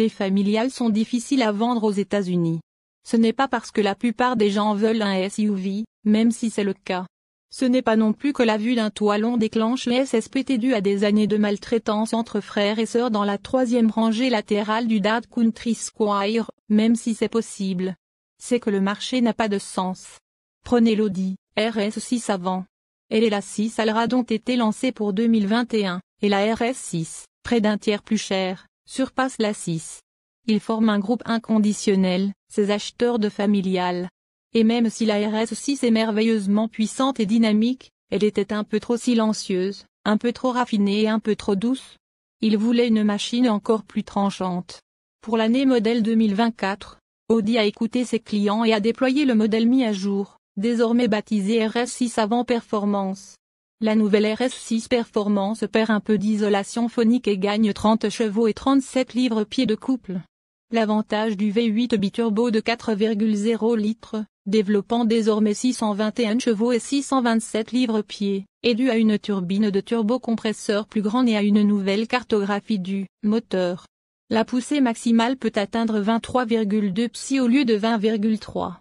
Les familiales sont difficiles à vendre aux États-Unis. Ce n'est pas parce que la plupart des gens veulent un SUV, même si c'est le cas. Ce n'est pas non plus que la vue d'un toit long déclenche les SSPT dû à des années de maltraitance entre frères et sœurs dans la troisième rangée latérale du Dad Country Square, même si c'est possible. C'est que le marché n'a pas de sens. Prenez l'Audi RS6 avant. Elle est la 6 elle ont été lancées pour 2021, et la RS6, près d'un tiers plus chère, surpasse la 6. Ils forment un groupe inconditionnel, ces acheteurs de familiales. Et même si la RS6 est merveilleusement puissante et dynamique, elle était un peu trop silencieuse, un peu trop raffinée et un peu trop douce. Il voulait une machine encore plus tranchante. Pour l'année modèle 2024, Audi a écouté ses clients et a déployé le modèle mis à jour, désormais baptisé RS6 avant performance. La nouvelle RS6 Performance perd un peu d'isolation phonique et gagne 30 chevaux et 37 livres-pieds de couple. L'avantage du V8 biturbo de 4,0 litres, développant désormais 621 chevaux et 627 livres-pieds, est dû à une turbine de turbocompresseur plus grande et à une nouvelle cartographie du moteur. La poussée maximale peut atteindre 23,2 psi au lieu de 20,3.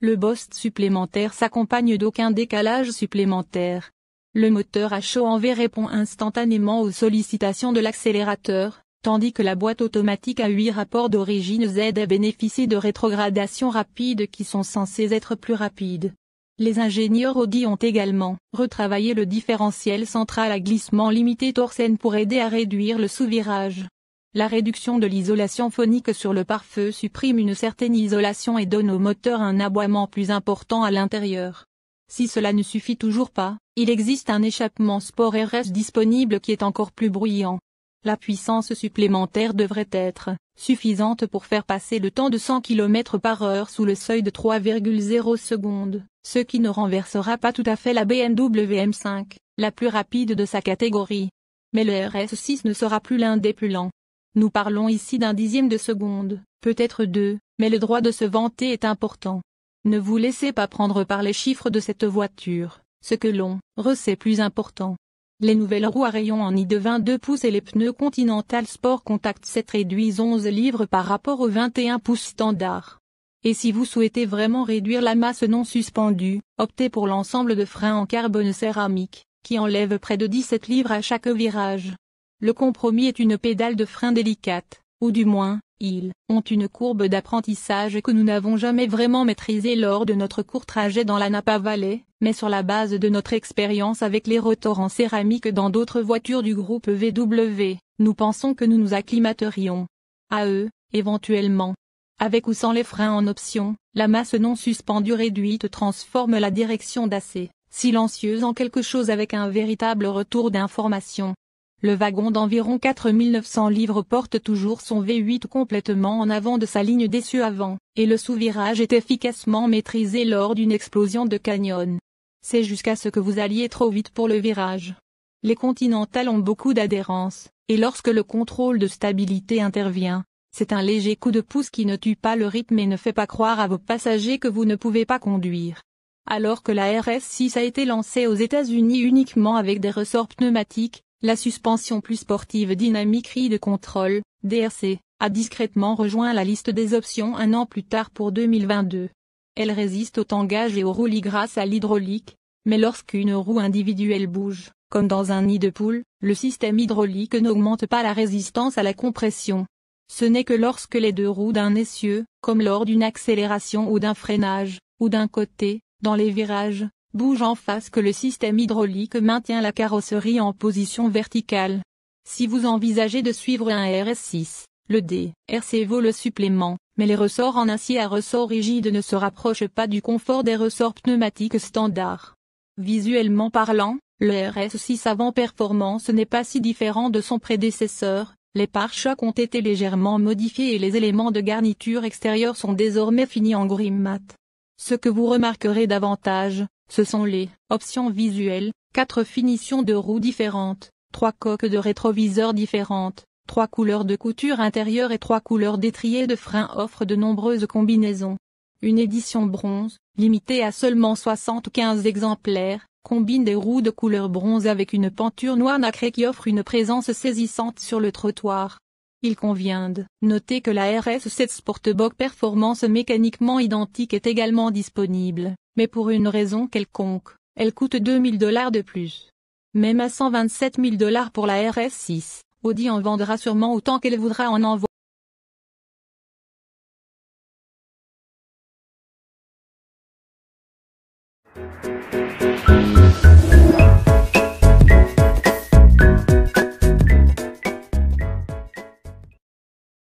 Le boost supplémentaire s'accompagne d'aucun décalage supplémentaire, le moteur à chaud en V répond instantanément aux sollicitations de l'accélérateur, tandis que la boîte automatique à 8 rapports d'origine Z bénéficié de rétrogradations rapides qui sont censées être plus rapides. Les ingénieurs Audi ont également retravaillé le différentiel central à glissement limité Torsen pour aider à réduire le sous-virage. La réduction de l'isolation phonique sur le pare-feu supprime une certaine isolation et donne au moteur un aboiement plus important à l'intérieur. Si cela ne suffit toujours pas, il existe un échappement Sport RS disponible qui est encore plus bruyant. La puissance supplémentaire devrait être suffisante pour faire passer le temps de 100 km par heure sous le seuil de 3,0 secondes, ce qui ne renversera pas tout à fait la BMW M5, la plus rapide de sa catégorie. Mais le RS6 ne sera plus l'un des plus lents. Nous parlons ici d'un dixième de seconde, peut-être deux, mais le droit de se vanter est important. Ne vous laissez pas prendre par les chiffres de cette voiture. Ce que l'on recèle plus important. Les nouvelles roues à rayons en i de 22 pouces et les pneus Continental Sport Contact 7 réduisent 11 livres par rapport aux 21 pouces standard. Et si vous souhaitez vraiment réduire la masse non suspendue, optez pour l'ensemble de freins en carbone céramique, qui enlève près de 17 livres à chaque virage. Le compromis est une pédale de frein délicate, ou du moins, ils ont une courbe d'apprentissage que nous n'avons jamais vraiment maîtrisée lors de notre court trajet dans la Napa Valley, mais sur la base de notre expérience avec les rotors en céramique dans d'autres voitures du groupe VW, nous pensons que nous nous acclimaterions à eux, éventuellement. Avec ou sans les freins en option, la masse non suspendue réduite transforme la direction d'assez silencieuse en quelque chose avec un véritable retour d'information. Le wagon d'environ 4900 livres porte toujours son V8 complètement en avant de sa ligne d'essieu avant, et le sous-virage est efficacement maîtrisé lors d'une explosion de canyon. C'est jusqu'à ce que vous alliez trop vite pour le virage. Les Continentales ont beaucoup d'adhérence, et lorsque le contrôle de stabilité intervient, c'est un léger coup de pouce qui ne tue pas le rythme et ne fait pas croire à vos passagers que vous ne pouvez pas conduire. Alors que la RS6 a été lancée aux États-Unis uniquement avec des ressorts pneumatiques, la suspension plus sportive dynamique Ride de contrôle, DRC, a discrètement rejoint la liste des options un an plus tard pour 2022. Elle résiste au tangage et au roulis grâce à l'hydraulique, mais lorsqu'une roue individuelle bouge, comme dans un nid de poule, le système hydraulique n'augmente pas la résistance à la compression. Ce n'est que lorsque les deux roues d'un essieu, comme lors d'une accélération ou d'un freinage, ou d'un côté, dans les virages, bouge en face que le système hydraulique maintient la carrosserie en position verticale. Si vous envisagez de suivre un RS6, le DRC vaut le supplément, mais les ressorts en acier à ressort rigide ne se rapprochent pas du confort des ressorts pneumatiques standards. Visuellement parlant, le RS6 avant performance n'est pas si différent de son prédécesseur, les pare-chocs ont été légèrement modifiés et les éléments de garniture extérieure sont désormais finis en gris mat. Ce que vous remarquerez davantage, ce sont les options visuelles, quatre finitions de roues différentes, trois coques de rétroviseurs différentes, trois couleurs de couture intérieure et trois couleurs d'étrier de frein offrent de nombreuses combinaisons. Une édition bronze, limitée à seulement 75 exemplaires, combine des roues de couleur bronze avec une peinture noire nacrée qui offre une présence saisissante sur le trottoir. Il convient de noter que la RS7 Sportbox Performance mécaniquement identique est également disponible mais pour une raison quelconque, elle coûte 2000 dollars de plus. Même à 127 000 dollars pour la RS6, Audi en vendra sûrement autant qu'elle voudra en envoyer.